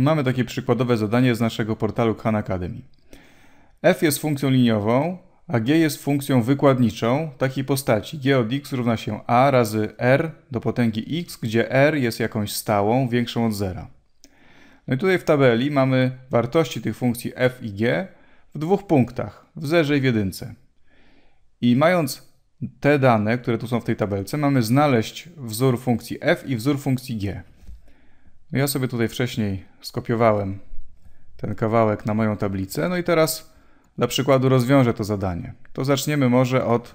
Mamy takie przykładowe zadanie z naszego portalu Khan Academy. f jest funkcją liniową, a g jest funkcją wykładniczą takiej postaci. g od x równa się a razy r do potęgi x, gdzie r jest jakąś stałą, większą od zera. No i tutaj w tabeli mamy wartości tych funkcji f i g w dwóch punktach, w zerze i w jedynce. I mając te dane, które tu są w tej tabelce, mamy znaleźć wzór funkcji f i wzór funkcji g. Ja sobie tutaj wcześniej skopiowałem ten kawałek na moją tablicę. No i teraz dla przykładu rozwiążę to zadanie. To zaczniemy może od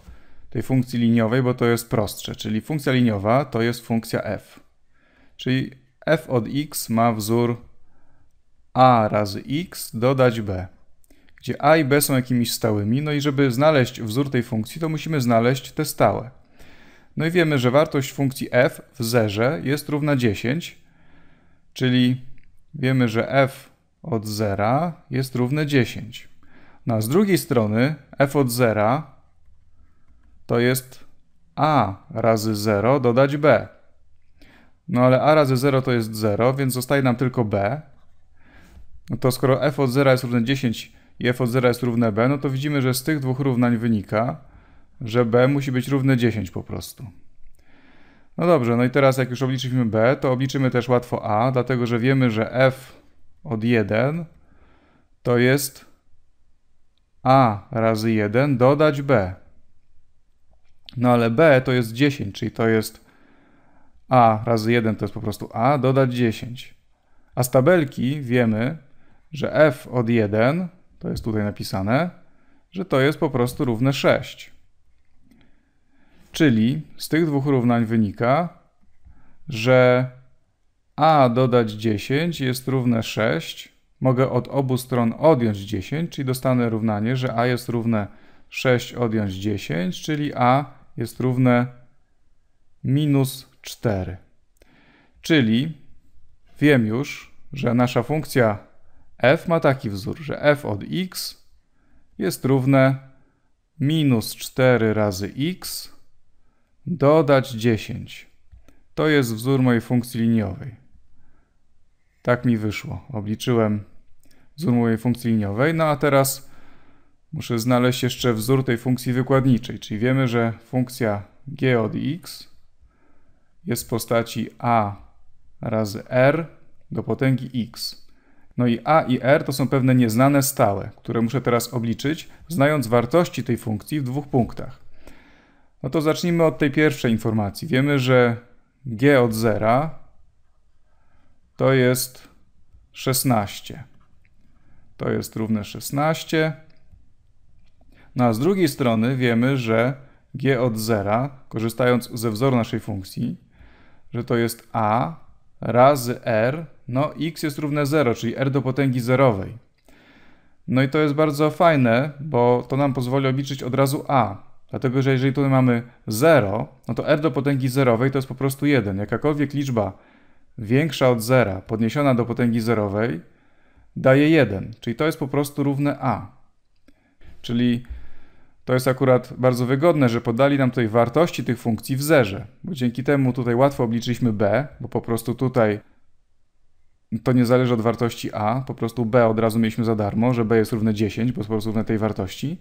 tej funkcji liniowej, bo to jest prostsze. Czyli funkcja liniowa to jest funkcja f. Czyli f od x ma wzór a razy x dodać b, gdzie a i b są jakimiś stałymi. No i żeby znaleźć wzór tej funkcji, to musimy znaleźć te stałe. No i wiemy, że wartość funkcji f w zerze jest równa 10, Czyli wiemy, że f od 0 jest równe 10. No a z drugiej strony f od 0 to jest a razy 0 dodać b. No ale a razy 0 to jest 0, więc zostaje nam tylko b. No to skoro f od 0 jest równe 10 i f od 0 jest równe b, no to widzimy, że z tych dwóch równań wynika, że b musi być równe 10 po prostu. No dobrze, no i teraz jak już obliczyliśmy b, to obliczymy też łatwo a, dlatego że wiemy, że f od 1 to jest a razy 1 dodać b. No ale b to jest 10, czyli to jest a razy 1 to jest po prostu a dodać 10. A z tabelki wiemy, że f od 1, to jest tutaj napisane, że to jest po prostu równe 6. Czyli z tych dwóch równań wynika, że a dodać 10 jest równe 6. Mogę od obu stron odjąć 10, czyli dostanę równanie, że a jest równe 6 odjąć 10, czyli a jest równe minus 4. Czyli wiem już, że nasza funkcja f ma taki wzór, że f od x jest równe minus 4 razy x Dodać 10. To jest wzór mojej funkcji liniowej. Tak mi wyszło. Obliczyłem wzór mojej funkcji liniowej. No a teraz muszę znaleźć jeszcze wzór tej funkcji wykładniczej. Czyli wiemy, że funkcja g od x jest w postaci a razy r do potęgi x. No i a i r to są pewne nieznane stałe, które muszę teraz obliczyć, znając wartości tej funkcji w dwóch punktach. No to zacznijmy od tej pierwszej informacji. Wiemy, że g od zera to jest 16. To jest równe 16. No a z drugiej strony wiemy, że g od zera, korzystając ze wzoru naszej funkcji, że to jest a razy r, no x jest równe 0, czyli r do potęgi zerowej. No i to jest bardzo fajne, bo to nam pozwoli obliczyć od razu a. Dlatego, że jeżeli tutaj mamy 0, no to r do potęgi zerowej to jest po prostu 1. Jakakolwiek liczba większa od zera podniesiona do potęgi zerowej daje 1, czyli to jest po prostu równe a. Czyli to jest akurat bardzo wygodne, że podali nam tutaj wartości tych funkcji w zerze, bo dzięki temu tutaj łatwo obliczyliśmy b, bo po prostu tutaj to nie zależy od wartości a, po prostu b od razu mieliśmy za darmo, że b jest równe 10, bo jest po prostu równe tej wartości.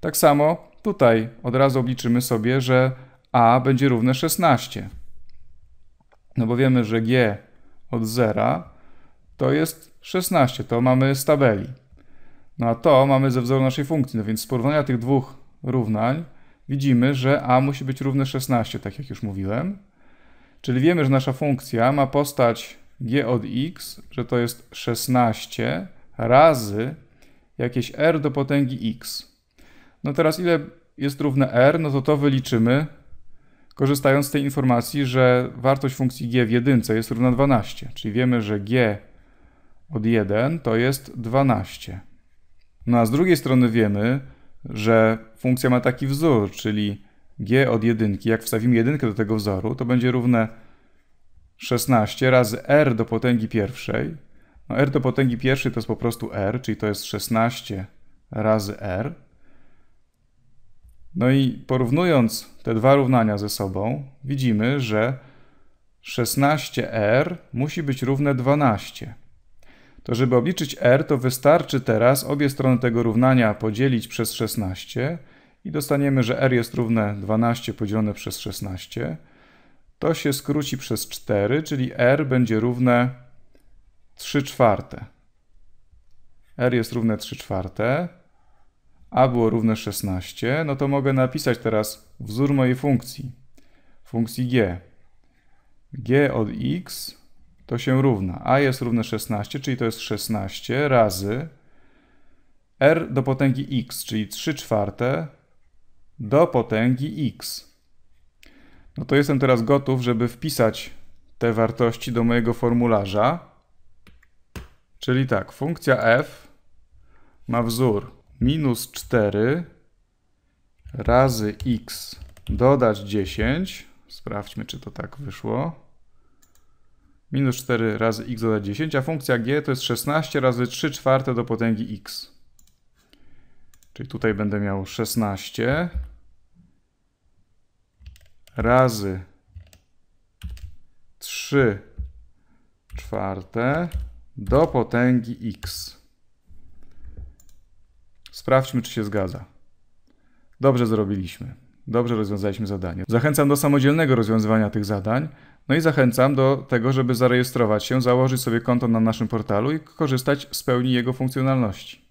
Tak samo tutaj od razu obliczymy sobie, że a będzie równe 16. No bo wiemy, że g od 0 to jest 16, to mamy z tabeli. No a to mamy ze wzoru naszej funkcji, no więc z porównania tych dwóch równań widzimy, że a musi być równe 16, tak jak już mówiłem. Czyli wiemy, że nasza funkcja ma postać g od x, że to jest 16 razy jakieś r do potęgi x. No teraz ile jest równe r, no to to wyliczymy, korzystając z tej informacji, że wartość funkcji g w jedynce jest równa 12, czyli wiemy, że g od 1 to jest 12. No a z drugiej strony wiemy, że funkcja ma taki wzór, czyli g od 1, jak wstawimy jedynkę do tego wzoru, to będzie równe 16 razy r do potęgi pierwszej. No r do potęgi pierwszej to jest po prostu r, czyli to jest 16 razy r. No i porównując te dwa równania ze sobą, widzimy, że 16r musi być równe 12. To żeby obliczyć r, to wystarczy teraz obie strony tego równania podzielić przez 16 i dostaniemy, że r jest równe 12 podzielone przez 16. To się skróci przez 4, czyli r będzie równe 3 czwarte. r jest równe 3 czwarte a było równe 16, no to mogę napisać teraz wzór mojej funkcji, funkcji g. g od x to się równa, a jest równe 16, czyli to jest 16 razy r do potęgi x, czyli 3 czwarte do potęgi x. No to jestem teraz gotów, żeby wpisać te wartości do mojego formularza. Czyli tak, funkcja f ma wzór minus 4 razy x dodać 10. Sprawdźmy, czy to tak wyszło. Minus 4 razy x dodać 10, a funkcja g to jest 16 razy 3 czwarte do potęgi x. Czyli tutaj będę miał 16 razy 3 czwarte do potęgi x. Sprawdźmy, czy się zgadza. Dobrze zrobiliśmy. Dobrze rozwiązaliśmy zadanie. Zachęcam do samodzielnego rozwiązywania tych zadań, no i zachęcam do tego, żeby zarejestrować się, założyć sobie konto na naszym portalu i korzystać z pełni jego funkcjonalności.